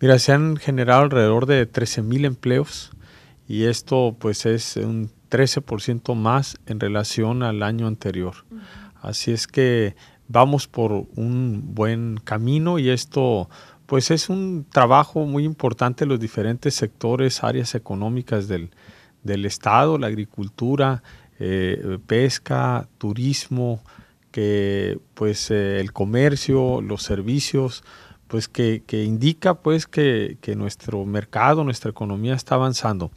Mira, se han generado alrededor de 13,000 empleos y esto pues es un 13% más en relación al año anterior. Así es que vamos por un buen camino y esto pues es un trabajo muy importante en los diferentes sectores, áreas económicas del, Estado, la agricultura, eh, pesca, turismo, que pues eh, el comercio, los servicios, pues que, que indica pues que, que, nuestro mercado, nuestra economía está avanzando.